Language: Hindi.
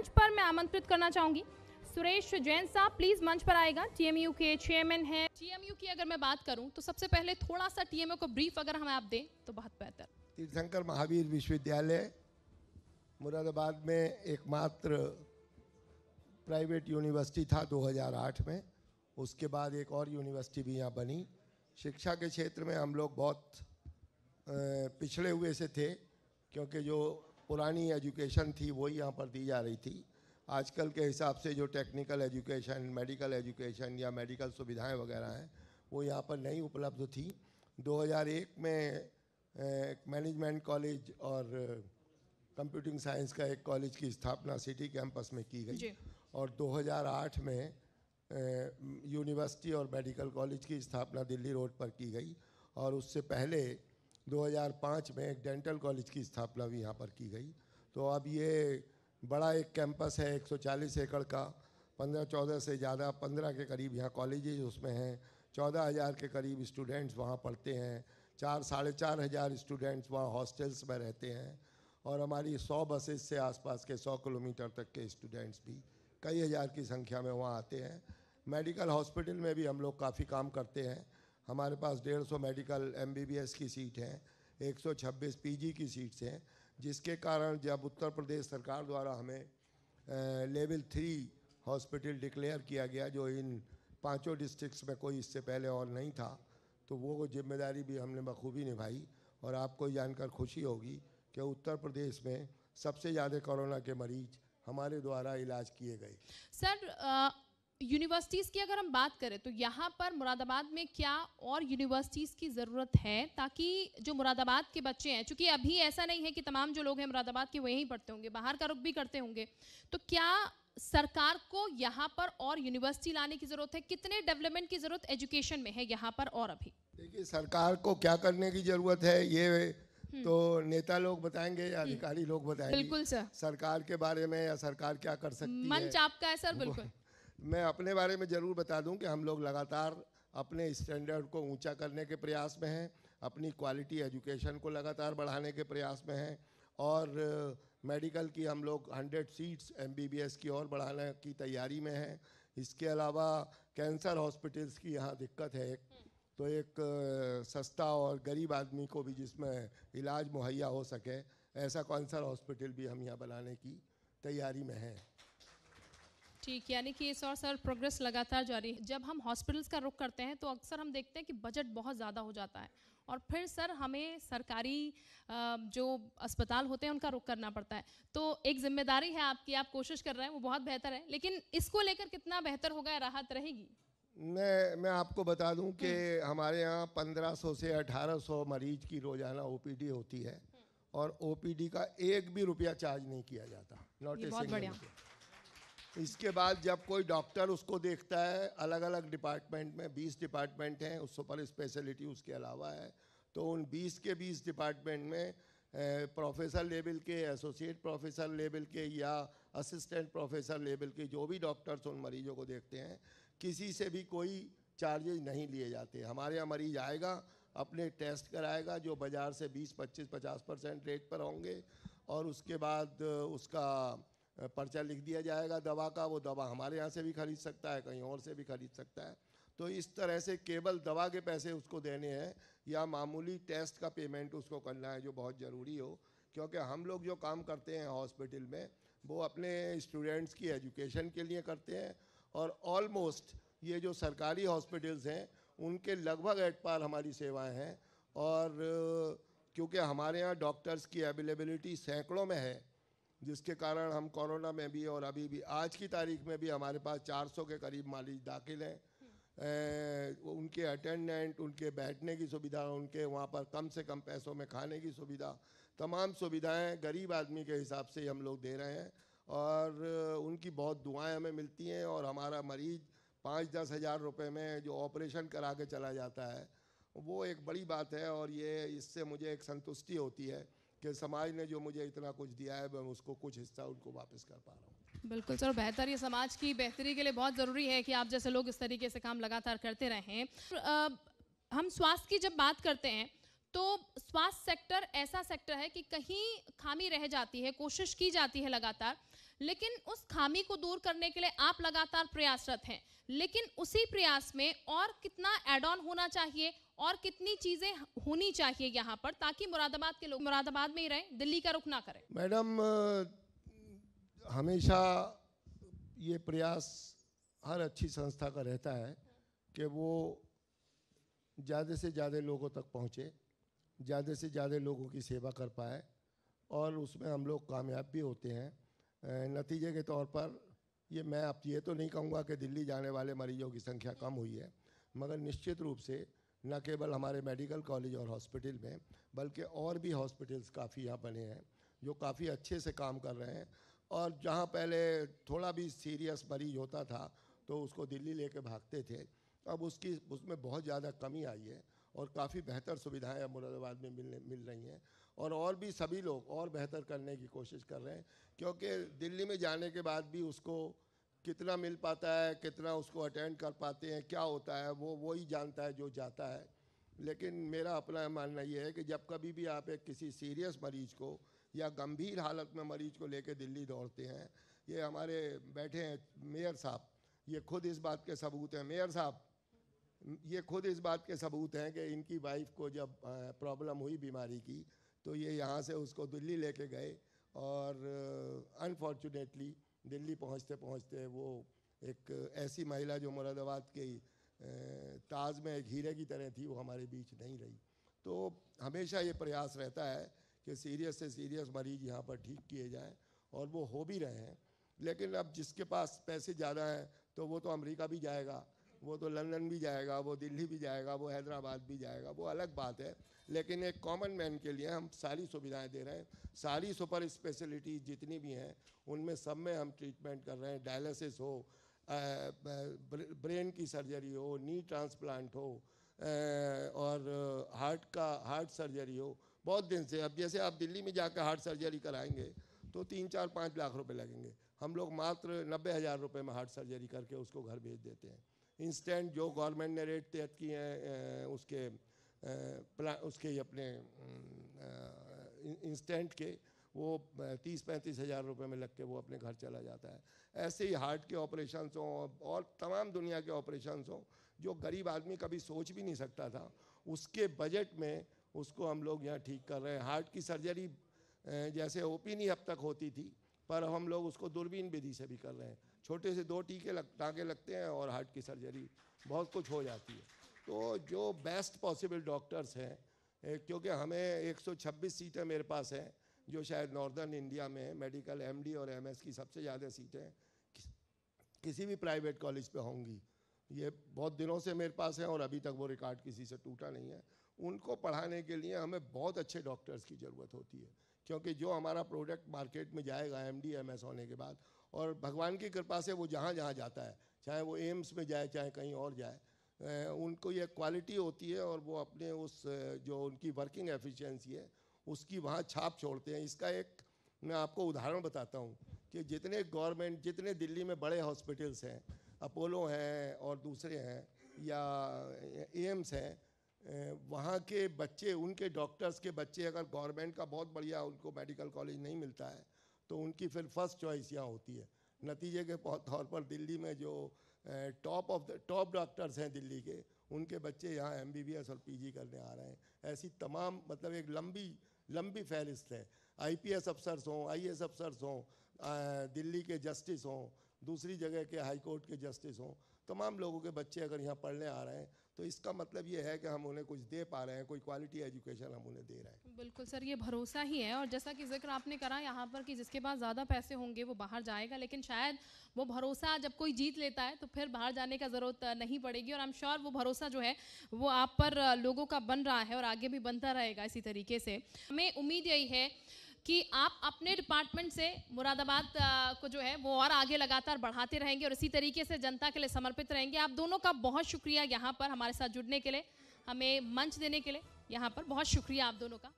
मंच पर मैं आमंत्रित करना चाहूंगी सुरेश जैन साहब प्लीज़ मंच पर आएगा टीएमयू के चेयरमैन है टीएमयू की अगर मैं बात करूं तो सबसे पहले थोड़ा सा टीएमयू को ब्रीफ अगर हमें आप दें तो बहुत बेहतर तीर्थंकर महावीर विश्वविद्यालय मुरादाबाद में एकमात्र प्राइवेट यूनिवर्सिटी था 2008 में उसके बाद एक और यूनिवर्सिटी भी यहाँ बनी शिक्षा के क्षेत्र में हम लोग बहुत पिछड़े हुए से थे क्योंकि जो पुरानी एजुकेशन थी वही यहाँ पर दी जा रही थी आजकल के हिसाब से जो टेक्निकल एजुकेशन मेडिकल एजुकेशन या मेडिकल सुविधाएं वगैरह हैं वो यहाँ पर नहीं उपलब्ध थी 2001 में मैनेजमेंट कॉलेज और कंप्यूटिंग साइंस का एक कॉलेज की स्थापना सिटी कैंपस में की गई और 2008 में यूनिवर्सिटी और मेडिकल कॉलेज की स्थापना दिल्ली रोड पर की गई और उससे पहले 2005 में एक डेंटल कॉलेज की स्थापना भी यहाँ पर की गई तो अब ये बड़ा एक कैंपस है 140 एकड़ का 15-14 से ज़्यादा 15 के करीब यहाँ कॉलेजेज उसमें हैं चौदह हज़ार के करीब स्टूडेंट्स वहाँ पढ़ते हैं चार साढ़े चार हज़ार स्टूडेंट्स वहाँ हॉस्टल्स में रहते हैं और हमारी सौ बसेस से आसपास के सौ किलोमीटर तक के स्टूडेंट्स भी कई हज़ार की संख्या में वहाँ आते हैं मेडिकल हॉस्पिटल में भी हम लोग काफ़ी काम करते हैं हमारे पास 150 मेडिकल एमबीबीएस की सीट हैं 126 पीजी की सीट्स हैं जिसके कारण जब उत्तर प्रदेश सरकार द्वारा हमें लेवल थ्री हॉस्पिटल डिक्लेयर किया गया जो इन पांचों डिस्ट्रिक्ट्स में कोई इससे पहले और नहीं था तो वो जिम्मेदारी भी हमने बखूबी निभाई और आपको जानकर खुशी होगी कि उत्तर प्रदेश में सबसे ज़्यादा कोरोना के मरीज हमारे द्वारा इलाज किए गए सर आ... यूनिवर्सिटीज़ की अगर हम बात करें तो यहाँ पर मुरादाबाद में क्या और यूनिवर्सिटीज़ की ज़रूरत है ताकि जो मुरादाबाद के बच्चे हैं चूँकि अभी ऐसा नहीं है कि तमाम जो लोग हैं मुरादाबाद के वहीं पढ़ते होंगे बाहर का रुख भी करते होंगे तो क्या सरकार को यहाँ पर और यूनिवर्सिटी लाने की ज़रूरत है कितने डेवलपमेंट की ज़रूरत एजुकेशन में है यहाँ पर और अभी देखिए सरकार को क्या करने की ज़रूरत है ये हम्म। तो नेता लोग बताएंगे या हम्म। अधिकारी लोग बताएंगे बिल्कुल सर सरकार के बारे में या सरकार क्या कर सकती है मंच आपका है सर बिल्कुल मैं अपने बारे में ज़रूर बता दूं कि हम लोग लगातार अपने स्टैंडर्ड को ऊंचा करने के प्रयास में हैं अपनी क्वालिटी एजुकेशन को लगातार बढ़ाने के प्रयास में हैं और मेडिकल की हम लोग 100 सीट्स एमबीबीएस की और बढ़ाने की तैयारी में हैं इसके अलावा कैंसर हॉस्पिटल्स की यहाँ दिक्कत है तो एक सस्ता और गरीब आदमी को भी जिसमें इलाज मुहैया हो सके ऐसा कैंसर हॉस्पिटल भी हम यहाँ बनाने की तैयारी में हैं ठीक यानी कि इस और सर प्रोग्रेस लगातार जारी है जब हम हॉस्पिटल्स का रुख करते हैं तो अक्सर हम देखते हैं कि बजट बहुत ज़्यादा हो जाता है और फिर सर हमें सरकारी जो अस्पताल होते हैं उनका रुख करना पड़ता है तो एक जिम्मेदारी है आपकी आप कोशिश कर रहे हैं वो बहुत बेहतर है लेकिन इसको लेकर कितना बेहतर होगा राहत रहेगी मैं मैं आपको बता दूं कि हम्म। हमारे यहाँ 1500 से 1800 मरीज की रोजाना ओपीडी होती है और ओपीडी का एक भी रुपया चार्ज नहीं किया जाता नोटिस बहुत बढ़िया इसके बाद जब कोई डॉक्टर उसको देखता है अलग अलग डिपार्टमेंट में 20 डिपार्टमेंट हैं उस सुपर स्पेशलिटी उसके अलावा है तो उन 20 के 20 डिपार्टमेंट में प्रोफेसर लेवल के एसोसिएट प्रोफेसर लेवल के या असिस्टेंट प्रोफेसर लेवल के जो भी डॉक्टर्स उन मरीजों को देखते हैं किसी से भी कोई चार्जेज नहीं लिए जाते हमारे यहाँ मरीज आएगा अपने टेस्ट कराएगा जो बाज़ार से 20, 25, 50 परसेंट रेट पर होंगे और उसके बाद उसका पर्चा लिख दिया जाएगा दवा का वो दवा हमारे यहाँ से भी खरीद सकता है कहीं और से भी खरीद सकता है तो इस तरह से केवल दवा के पैसे उसको देने हैं या मामूली टेस्ट का पेमेंट उसको करना है जो बहुत ज़रूरी हो क्योंकि हम लोग जो काम करते हैं हॉस्पिटल में वो अपने स्टूडेंट्स की एजुकेशन के लिए करते हैं और ऑलमोस्ट ये जो सरकारी हॉस्पिटल्स हैं उनके लगभग एट पार हमारी सेवाएं हैं और क्योंकि हमारे यहाँ डॉक्टर्स की अवेलेबिलिटी सैकड़ों में है जिसके कारण हम कोरोना में भी और अभी भी आज की तारीख में भी हमारे पास 400 के करीब मालिक दाखिल हैं उनके अटेंडेंट उनके बैठने की सुविधा उनके वहाँ पर कम से कम पैसों में खाने की सुविधा तमाम सुविधाएं गरीब आदमी के हिसाब से हम लोग दे रहे हैं और उनकी बहुत दुआएं हमें मिलती हैं और हमारा मरीज पाँच दस हज़ार रुपये में जो ऑपरेशन करा के चला जाता है वो एक बड़ी बात है और ये इससे मुझे एक संतुष्टि होती है कि समाज ने जो मुझे इतना कुछ दिया है मैं उसको कुछ हिस्सा उनको वापस कर पा रहा हूँ बिल्कुल सर बेहतर ये समाज की बेहतरी के लिए बहुत ज़रूरी है कि आप जैसे लोग इस तरीके से काम लगातार करते रहें हम स्वास्थ्य की जब बात करते हैं तो स्वास्थ्य सेक्टर ऐसा सेक्टर है कि कहीं खामी रह जाती है कोशिश की जाती है लगातार लेकिन उस खामी को दूर करने के लिए आप लगातार प्रयासरत हैं लेकिन उसी प्रयास में और कितना एड ऑन होना चाहिए और कितनी चीजें होनी चाहिए यहाँ पर ताकि मुरादाबाद के लोग मुरादाबाद में ही रहें दिल्ली का रुख ना करें मैडम हमेशा ये प्रयास हर अच्छी संस्था का रहता है कि वो ज़्यादा से ज़्यादा लोगों तक पहुँचे ज़्यादा से ज़्यादा लोगों की सेवा कर पाए और उसमें हम लोग कामयाब भी होते हैं नतीजे के तौर पर ये मैं आप ये तो नहीं कहूँगा कि दिल्ली जाने वाले मरीजों की संख्या कम हुई है मगर निश्चित रूप से न केवल हमारे मेडिकल कॉलेज और हॉस्पिटल में बल्कि और भी हॉस्पिटल्स काफ़ी यहाँ बने हैं जो काफ़ी अच्छे से काम कर रहे हैं और जहाँ पहले थोड़ा भी सीरियस मरीज होता था तो उसको दिल्ली लेके भागते थे अब उसकी उसमें बहुत ज़्यादा कमी आई है और काफ़ी बेहतर सुविधाएं मुरादाबाद में मिलने मिल रही हैं और और भी सभी लोग और बेहतर करने की कोशिश कर रहे हैं क्योंकि दिल्ली में जाने के बाद भी उसको कितना मिल पाता है कितना उसको अटेंड कर पाते हैं क्या होता है वो वो ही जानता है जो जाता है लेकिन मेरा अपना मानना ये है कि जब कभी भी आप एक किसी सीरियस मरीज को या गंभीर हालत में मरीज को लेके दिल्ली दौड़ते हैं ये हमारे बैठे हैं मेयर साहब ये खुद इस बात के सबूत हैं मेयर साहब ये खुद इस बात के सबूत हैं कि इनकी वाइफ को जब प्रॉब्लम हुई बीमारी की तो ये यहाँ से उसको दिल्ली लेके गए और अनफॉर्चुनेटली uh, दिल्ली पहुंचते पहुंचते वो एक ऐसी महिला जो मुरादाबाद के ताज में एक हीरे की तरह थी वो हमारे बीच नहीं रही तो हमेशा ये प्रयास रहता है कि सीरियस से सीरियस मरीज यहाँ पर ठीक किए जाएं और वो हो भी रहे हैं लेकिन अब जिसके पास पैसे ज़्यादा हैं तो वो तो अमेरिका भी जाएगा वो तो लंदन भी जाएगा वो दिल्ली भी जाएगा वो हैदराबाद भी जाएगा वो अलग बात है लेकिन एक कॉमन मैन के लिए हम सारी सुविधाएं दे रहे हैं सारी सुपर स्पेशलिटीज़ जितनी भी हैं उनमें सब में हम ट्रीटमेंट कर रहे हैं डायलिसिस हो ब्रेन की सर्जरी हो नी ट्रांसप्लांट हो और हार्ट का हार्ट सर्जरी हो बहुत दिन से अब जैसे आप दिल्ली में जाकर हार्ट सर्जरी कराएंगे तो तीन चार पाँच लाख रुपए लगेंगे हम लोग मात्र नब्बे हज़ार रुपये में हार्ट सर्जरी करके उसको घर भेज देते हैं इंस्टेंट जो गवर्नमेंट ने रेट तय किए हैं उसके प्ला उसके ही अपने इंस्टेंट के वो तीस पैंतीस हज़ार रुपये में लग के वो अपने घर चला जाता है ऐसे ही हार्ट के ऑपरेशन हों और तमाम दुनिया के ऑपरेशन हों जो गरीब आदमी कभी सोच भी नहीं सकता था उसके बजट में उसको हम लोग यहाँ ठीक कर रहे हैं हार्ट की सर्जरी जैसे ओपिन ही अब तक होती थी पर हम लोग उसको दूरबीन विधि से भी कर रहे हैं छोटे से दो टीके लग टाँगे लगते हैं और हार्ट की सर्जरी बहुत कुछ हो जाती है तो जो बेस्ट पॉसिबल डॉक्टर्स हैं क्योंकि हमें 126 सीटें मेरे पास हैं जो शायद नॉर्दर्न इंडिया में मेडिकल एमडी और एमएस की सबसे ज़्यादा सीटें कि, किसी भी प्राइवेट कॉलेज पे होंगी ये बहुत दिनों से मेरे पास हैं और अभी तक वो रिकॉर्ड किसी से टूटा नहीं है उनको पढ़ाने के लिए हमें बहुत अच्छे डॉक्टर्स की ज़रूरत होती है क्योंकि जो हमारा प्रोडक्ट मार्केट में जाएगा एम डी एम एस होने के बाद और भगवान की कृपा से वो जहाँ जहाँ जाता है चाहे वो एम्स में जाए चाहे कहीं और जाए उनको ये क्वालिटी होती है और वो अपने उस जो उनकी वर्किंग एफिशिएंसी है उसकी वहाँ छाप छोड़ते हैं इसका एक मैं आपको उदाहरण बताता हूँ कि जितने गवर्नमेंट जितने दिल्ली में बड़े हॉस्पिटल्स हैं अपोलो हैं और दूसरे हैं या एम्स हैं वहाँ के बच्चे उनके डॉक्टर्स के बच्चे अगर गवर्नमेंट का बहुत बढ़िया उनको मेडिकल कॉलेज नहीं मिलता है तो उनकी फिर फर्स्ट चॉइस यहाँ होती है नतीजे के तौर पर दिल्ली में जो टॉप ऑफ टॉप डॉक्टर्स हैं दिल्ली के उनके बच्चे यहाँ एम और पी करने आ रहे हैं ऐसी तमाम मतलब एक लंबी लंबी फहरिस्त है आईपीएस अफसर्स हों एस अफसर्स हों दिल्ली के जस्टिस हों दूसरी जगह के हाई कोर्ट के जस्टिस हों तमाम लोगों के बच्चे अगर यहाँ पढ़ने आ रहे हैं तो इसका मतलब ये है कि हम उन्हें कुछ दे पा रहे हैं कोई क्वालिटी एजुकेशन हम उन्हें दे रहे हैं बिल्कुल सर ये भरोसा ही है और जैसा कि जिक्र आपने करा यहाँ पर कि जिसके पास ज़्यादा पैसे होंगे वो बाहर जाएगा लेकिन शायद वो भरोसा जब कोई जीत लेता है तो फिर बाहर जाने का ज़रूरत नहीं पड़ेगी और आई एम श्योर वो भरोसा जो है वो आप पर लोगों का बन रहा है और आगे भी बनता रहेगा इसी तरीके से हमें उम्मीद यही है कि आप अपने डिपार्टमेंट से मुरादाबाद को जो है वो और आगे लगातार बढ़ाते रहेंगे और इसी तरीके से जनता के लिए समर्पित रहेंगे आप दोनों का बहुत शुक्रिया यहाँ पर हमारे साथ जुड़ने के लिए हमें मंच देने के लिए यहाँ पर बहुत शुक्रिया आप दोनों का